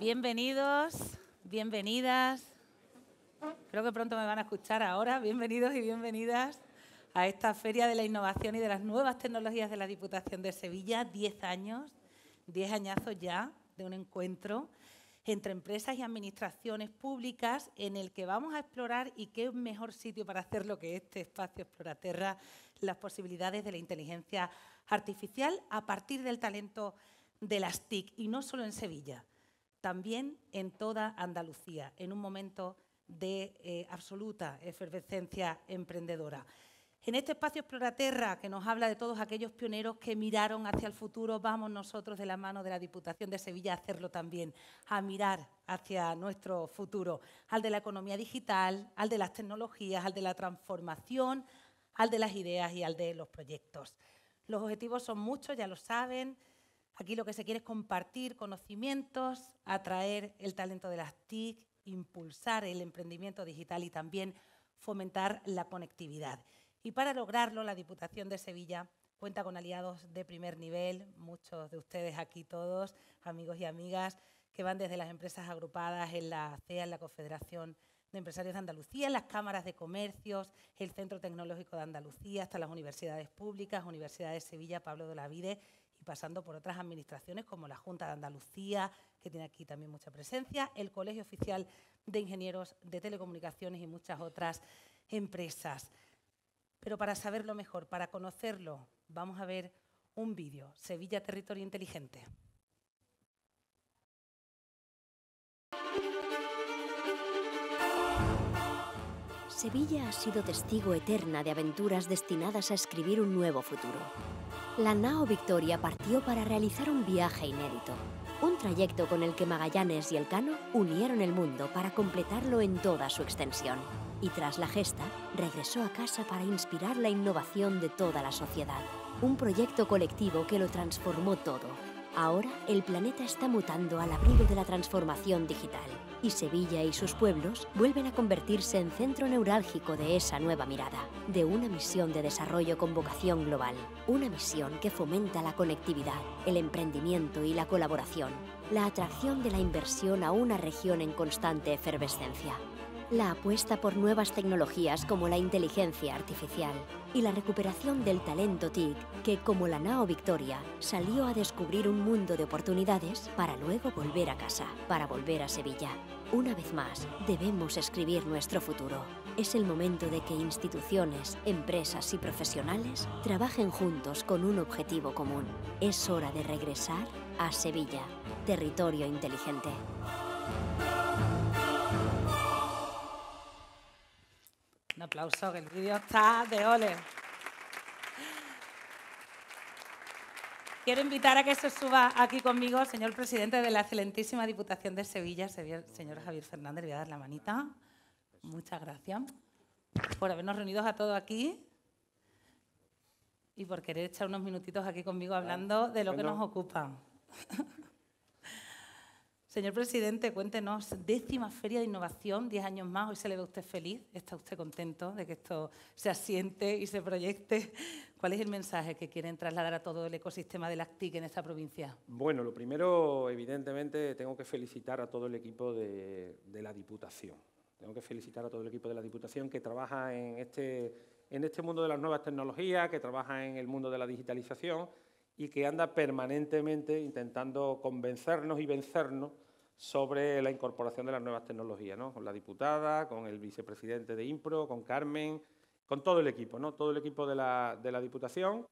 Bienvenidos, bienvenidas. Creo que pronto me van a escuchar ahora. Bienvenidos y bienvenidas a esta Feria de la Innovación y de las Nuevas Tecnologías de la Diputación de Sevilla. Diez años, diez añazos ya de un encuentro entre empresas y administraciones públicas en el que vamos a explorar y qué mejor sitio para hacer lo que este espacio Exploraterra, las posibilidades de la inteligencia artificial a partir del talento de las TIC y no solo en Sevilla, también en toda Andalucía, en un momento de eh, absoluta efervescencia emprendedora. En este espacio Exploraterra, que nos habla de todos aquellos pioneros que miraron hacia el futuro, vamos nosotros de la mano de la Diputación de Sevilla a hacerlo también, a mirar hacia nuestro futuro, al de la economía digital, al de las tecnologías, al de la transformación, al de las ideas y al de los proyectos. Los objetivos son muchos, ya lo saben, Aquí lo que se quiere es compartir conocimientos, atraer el talento de las TIC, impulsar el emprendimiento digital y también fomentar la conectividad. Y para lograrlo, la Diputación de Sevilla cuenta con aliados de primer nivel, muchos de ustedes aquí todos, amigos y amigas, que van desde las empresas agrupadas en la CEA, en la Confederación de Empresarios de Andalucía, en las cámaras de comercios, el Centro Tecnológico de Andalucía, hasta las universidades públicas, Universidad de Sevilla, Pablo de la Vide pasando por otras administraciones como la Junta de Andalucía, que tiene aquí también mucha presencia, el Colegio Oficial de Ingenieros de Telecomunicaciones y muchas otras empresas. Pero para saberlo mejor, para conocerlo, vamos a ver un vídeo, Sevilla Territorio Inteligente. Sevilla ha sido testigo eterna de aventuras destinadas a escribir un nuevo futuro la nao Victoria partió para realizar un viaje inédito, un trayecto con el que Magallanes y Elcano unieron el mundo para completarlo en toda su extensión. Y tras la gesta, regresó a casa para inspirar la innovación de toda la sociedad, un proyecto colectivo que lo transformó todo, Ahora el planeta está mutando al abrigo de la transformación digital y Sevilla y sus pueblos vuelven a convertirse en centro neurálgico de esa nueva mirada, de una misión de desarrollo con vocación global, una misión que fomenta la conectividad, el emprendimiento y la colaboración, la atracción de la inversión a una región en constante efervescencia la apuesta por nuevas tecnologías como la inteligencia artificial y la recuperación del talento TIC que, como la NAO Victoria, salió a descubrir un mundo de oportunidades para luego volver a casa, para volver a Sevilla. Una vez más, debemos escribir nuestro futuro. Es el momento de que instituciones, empresas y profesionales trabajen juntos con un objetivo común. Es hora de regresar a Sevilla, territorio inteligente. el vídeo está de ole. Quiero invitar a que se suba aquí conmigo, señor presidente de la excelentísima Diputación de Sevilla, señor Javier Fernández, le voy a dar la manita. Muchas gracias por habernos reunido a todos aquí y por querer echar unos minutitos aquí conmigo hablando de lo que nos ocupa. Señor presidente, cuéntenos, décima feria de innovación, diez años más, hoy se le ve usted feliz, está usted contento de que esto se asiente y se proyecte. ¿Cuál es el mensaje que quieren trasladar a todo el ecosistema de las TIC en esta provincia? Bueno, lo primero, evidentemente, tengo que felicitar a todo el equipo de, de la Diputación. Tengo que felicitar a todo el equipo de la Diputación que trabaja en este, en este mundo de las nuevas tecnologías, que trabaja en el mundo de la digitalización y que anda permanentemente intentando convencernos y vencernos sobre la incorporación de las nuevas tecnologías, ¿no? con la diputada, con el vicepresidente de IMPRO, con Carmen, con todo el equipo, ¿no? todo el equipo de la, Diputación,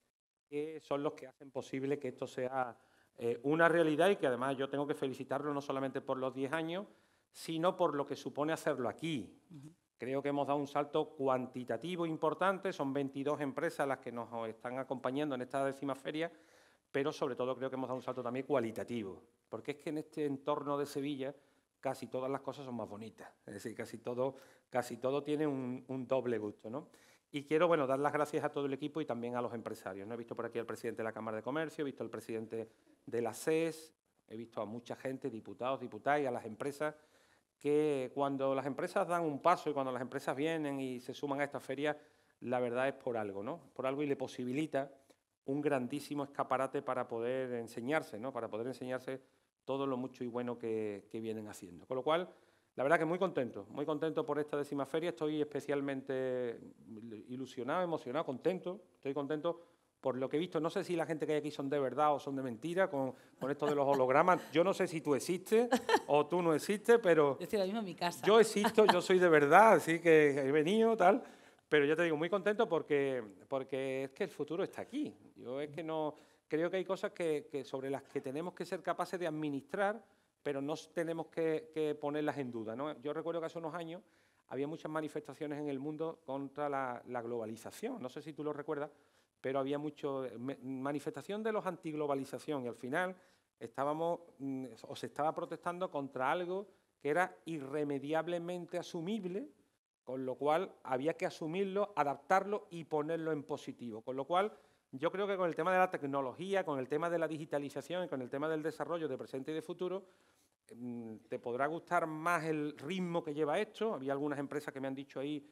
que son los que hacen posible que esto sea eh, una realidad y que además yo tengo que felicitarlo no solamente por los 10 años, sino por lo que supone hacerlo aquí. Creo que hemos dado un salto cuantitativo importante, son 22 empresas las que nos están acompañando en esta décima feria pero sobre todo creo que hemos dado un salto también cualitativo, porque es que en este entorno de Sevilla casi todas las cosas son más bonitas, es decir, casi todo, casi todo tiene un, doble gusto. ¿no? Y quiero bueno, dar las gracias a todo el equipo y también a los empresarios. He visto por aquí al presidente de la Cámara de Comercio, he visto al presidente de la CES, he visto a mucha gente, diputados, diputadas y a las empresas, que cuando las empresas dan un paso y cuando las empresas vienen y se suman a esta feria, la verdad es por algo, ¿no? por algo y le posibilita un grandísimo escaparate para poder enseñarse, ¿no? para poder enseñarse todo lo mucho y bueno que, que vienen haciendo. Con lo cual, la verdad que muy contento, muy contento por esta décima feria, estoy especialmente ilusionado, emocionado, contento, estoy contento por lo que he visto, no sé si la gente que hay aquí son de verdad o son de mentira, con, con esto de los hologramas, yo no sé si tú existes o tú no existes, pero... Yo estoy la misma en mi casa. Yo existo, yo soy de verdad, así que he venido, tal, pero yo te digo, muy contento porque, porque es que el futuro está aquí. Yo es que no creo que hay cosas que, sobre las que tenemos que ser capaces de administrar, pero no tenemos que, ponerlas en duda. Yo recuerdo que hace unos años había muchas manifestaciones en el mundo contra la, globalización. No sé si tú lo recuerdas, pero había mucha manifestación de los antiglobalización y al final estábamos mm, o se estaba protestando contra algo que era irremediablemente asumible con lo cual había que asumirlo, adaptarlo y ponerlo en positivo. Con lo cual, yo creo que con el tema de la tecnología, con el tema de la digitalización y con el tema del desarrollo de presente y de futuro, mm, te podrá gustar más el ritmo que lleva esto. Había algunas empresas que me han dicho ahí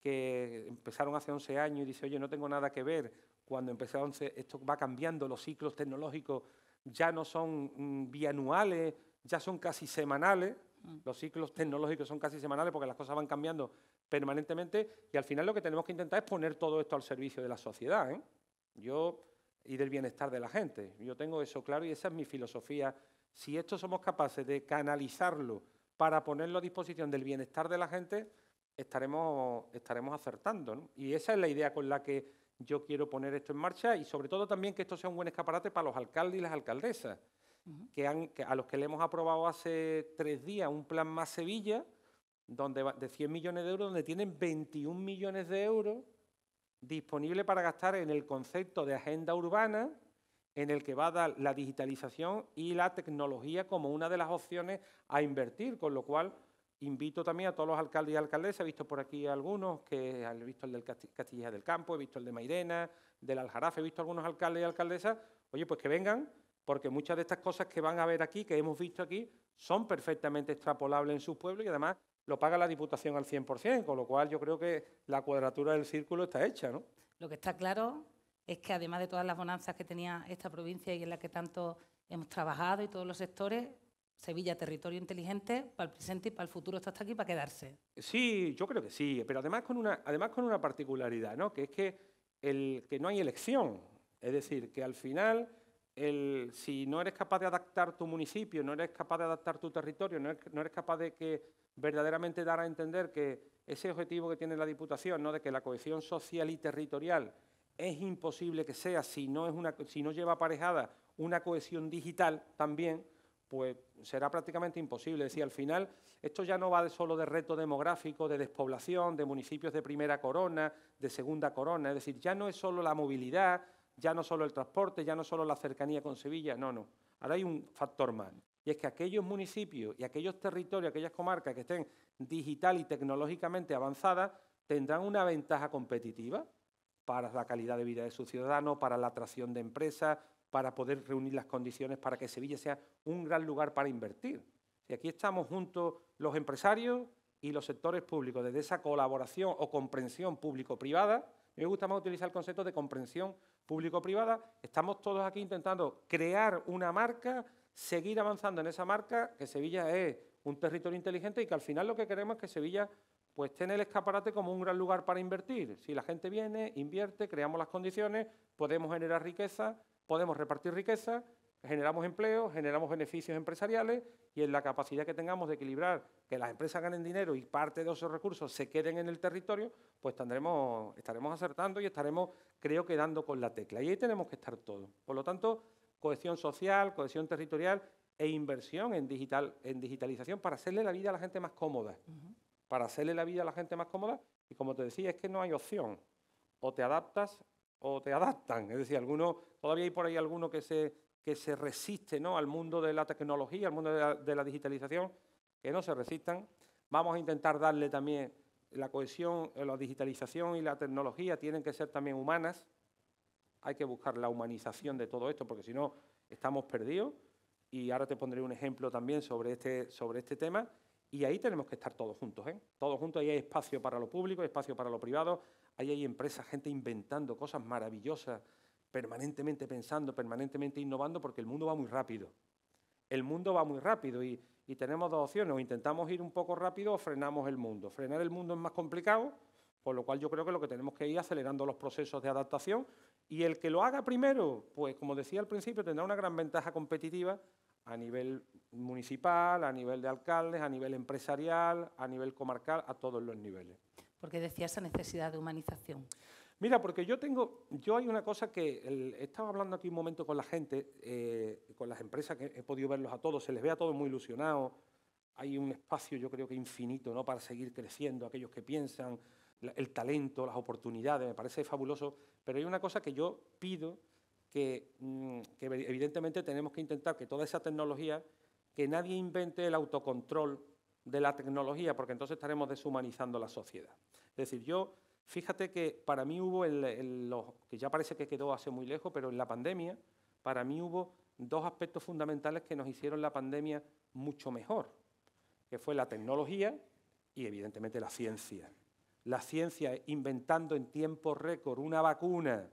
que empezaron hace 11 años y dice, oye, no tengo nada que ver. Cuando empecé esto va cambiando, los ciclos tecnológicos ya no son mm, bianuales, ya son casi semanales. Mm. Los ciclos tecnológicos son casi semanales porque las cosas van cambiando permanentemente y al final lo que tenemos que intentar es poner todo esto al servicio de la sociedad ¿eh? Yo, y del bienestar de la gente. Yo tengo eso claro y esa es mi filosofía. Si esto somos capaces de canalizarlo para ponerlo a disposición del bienestar de la gente, estaremos, acertando. Y esa es la idea con la que yo quiero poner esto en marcha y sobre todo también que esto sea un buen escaparate para los alcaldes y las alcaldesas que a los que le hemos aprobado hace tres días un plan Más Sevilla donde de 100 millones de euros, donde tienen 21 millones de euros disponibles para gastar en el concepto de agenda urbana, en el que va a dar la digitalización y la tecnología como una de las opciones a invertir, con lo cual invito también a todos los alcaldes y alcaldesas, he visto por aquí algunos, que he visto el del Castilla del Campo, he visto el de Mairena, del Aljarafe, he visto algunos alcaldes y alcaldesas, oye, pues que vengan porque muchas de estas cosas que van a ver aquí, que hemos visto aquí, son perfectamente extrapolables en sus pueblos y además lo paga la Diputación al 100%, con lo cual yo creo que la cuadratura del círculo está hecha. ¿no? Lo que está claro es que además de todas las bonanzas que tenía esta provincia y en la que tanto hemos trabajado y todos los sectores, Sevilla, territorio inteligente, para el presente y para el futuro está hasta aquí para quedarse. Sí, yo creo que sí, pero además con una, además con una particularidad, ¿no? que es que, el, que no hay elección. Es decir, que al final si no eres capaz de adaptar tu municipio, no eres capaz de adaptar tu territorio, no eres, capaz de que verdaderamente dar a entender que ese objetivo que tiene la Diputación, ¿no? de que la cohesión social y territorial es imposible que sea si no, es una, si no lleva aparejada una cohesión digital también, pues será prácticamente imposible. Es decir, al final esto ya no va de solo de reto demográfico, de despoblación, de municipios de primera corona, de segunda corona, es decir, ya no es solo la movilidad, ya no solo el transporte, ya no solo la cercanía con Sevilla, no, no. Ahora hay un factor más. Y es que aquellos municipios y aquellos territorios, aquellas comarcas que estén digital y tecnológicamente avanzadas, tendrán una ventaja competitiva para la calidad de vida de su ciudadano, para la atracción de empresas, para poder reunir las condiciones para que Sevilla sea un gran lugar para invertir. Y aquí estamos juntos los empresarios y los sectores públicos, desde esa colaboración o comprensión público-privada. Me gusta más utilizar el concepto de comprensión público-privada, estamos todos aquí intentando crear una marca, seguir avanzando en esa marca, que Sevilla es un territorio inteligente y que al final lo que queremos es que Sevilla pues esté en el escaparate como un gran lugar para invertir. Si la gente viene, invierte, creamos las condiciones, podemos generar riqueza, podemos repartir riqueza generamos empleo, generamos beneficios empresariales y en la capacidad que tengamos de equilibrar que las empresas ganen dinero y parte de esos recursos se queden en el territorio, pues tendremos, estaremos acertando y estaremos, creo quedando con la tecla. Y ahí tenemos que estar todos. Por lo tanto, cohesión social, cohesión territorial e inversión en, digital, en digitalización para hacerle la vida a la gente más cómoda. Para hacerle la vida a la gente más cómoda. Y como te decía, es que no hay opción. O te adaptas o te adaptan. Es decir, todavía hay por ahí alguno que se que se resiste ¿no? al mundo de la tecnología, al mundo de la, digitalización, que no se resistan. Vamos a intentar darle también la cohesión, eh, la digitalización y la tecnología tienen que ser también humanas. Hay que buscar la humanización de todo esto, porque si no, estamos perdidos. Y ahora te pondré un ejemplo también sobre este, sobre este tema. Y ahí tenemos que estar todos juntos, ¿eh? Todos juntos, ahí hay espacio para lo público, espacio para lo privado, ahí hay empresas, gente inventando cosas maravillosas permanentemente pensando, permanentemente innovando, porque el mundo va muy rápido. El mundo va muy rápido y, tenemos dos opciones, o intentamos ir un poco rápido o frenamos el mundo. Frenar el mundo es más complicado, por lo cual yo creo que lo que tenemos que ir acelerando los procesos de adaptación y el que lo haga primero, pues como decía al principio, tendrá una gran ventaja competitiva a nivel municipal, a nivel de alcaldes, a nivel empresarial, a nivel comarcal, a todos los niveles. Porque decía esa necesidad de humanización. Mira, porque yo tengo, yo hay una cosa que he estado hablando aquí un momento con la gente, eh, con las empresas que he podido verlos a todos, se les ve a todos muy ilusionados, hay un espacio yo creo que infinito ¿no? para seguir creciendo, aquellos que piensan, el talento, las oportunidades, me parece fabuloso, pero hay una cosa que yo pido, que, mm, que evidentemente tenemos que intentar que toda esa tecnología, que nadie invente el autocontrol de la tecnología, porque entonces estaremos deshumanizando la sociedad. Es decir, yo Fíjate que para mí hubo, el, que ya parece que quedó hace muy lejos, pero en la pandemia, para mí hubo dos aspectos fundamentales que nos hicieron la pandemia mucho mejor, que fue la tecnología y evidentemente la ciencia. La ciencia inventando en tiempo récord una vacuna,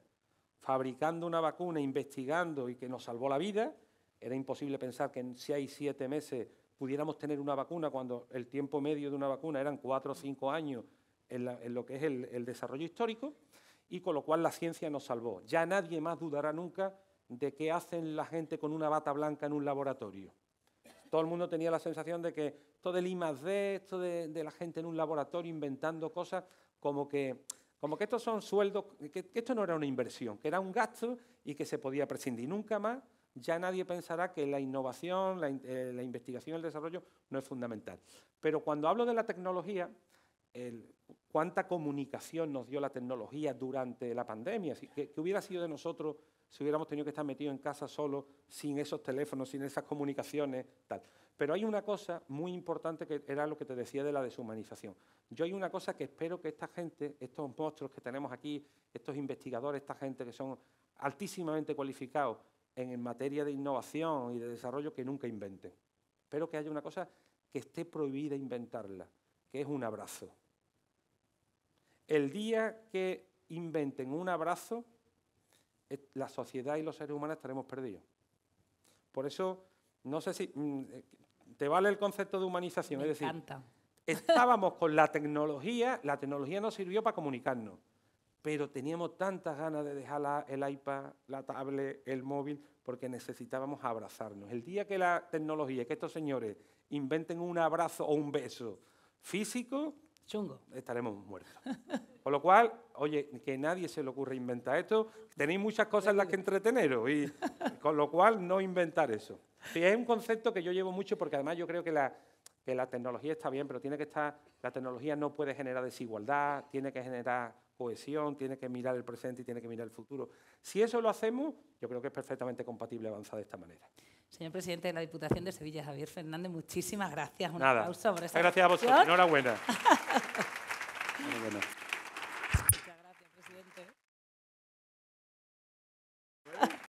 fabricando una vacuna, investigando y que nos salvó la vida. Era imposible pensar que en seis, siete meses pudiéramos tener una vacuna cuando el tiempo medio de una vacuna eran cuatro o cinco años en, lo que es el, desarrollo histórico y con lo cual la ciencia nos salvó. Ya nadie más dudará nunca de qué hacen la gente con una bata blanca en un laboratorio. Todo el mundo tenía la sensación de que todo el I más D, esto de, la gente en un laboratorio inventando cosas, como que, como que estos son sueldos, que, esto no era una inversión, que era un gasto y que se podía prescindir. Nunca más ya nadie pensará que la innovación, la, eh, la investigación, el desarrollo no es fundamental. Pero cuando hablo de la tecnología, el, cuánta comunicación nos dio la tecnología durante la pandemia. ¿Qué, hubiera sido de nosotros si hubiéramos tenido que estar metidos en casa solo, sin esos teléfonos, sin esas comunicaciones, tal? Pero hay una cosa muy importante que era lo que te decía de la deshumanización. Yo hay una cosa que espero que esta gente, estos monstruos que tenemos aquí, estos investigadores, esta gente que son altísimamente cualificados en materia de innovación y de desarrollo, que nunca inventen. Espero que haya una cosa que esté prohibida inventarla, que es un abrazo el día que inventen un abrazo, eh, la sociedad y los seres humanos estaremos perdidos. Por eso, no sé si mm, eh, te vale el concepto de humanización. es decir, estábamos con la tecnología, la tecnología nos sirvió para comunicarnos, pero teníamos tantas ganas de dejar el iPad, la tablet, el móvil, porque necesitábamos abrazarnos. El día que la tecnología, que estos señores inventen un abrazo o un beso físico, Chungo. Estaremos muertos. Con lo cual, oye, que nadie se le ocurra inventar esto. Tenéis muchas cosas en las que entreteneros y con lo cual no inventar eso. es un concepto que yo llevo mucho porque además yo creo que la, que la tecnología está bien, pero tiene que estar, la tecnología no puede generar desigualdad, tiene que generar cohesión, tiene que mirar el presente y tiene que mirar el futuro. Si eso lo hacemos, yo creo que es perfectamente compatible avanzar de esta manera. Señor presidente de la Diputación de Sevilla, Javier Fernández, muchísimas gracias. Un Nada. aplauso por esta Gracias a vosotros. Enhorabuena.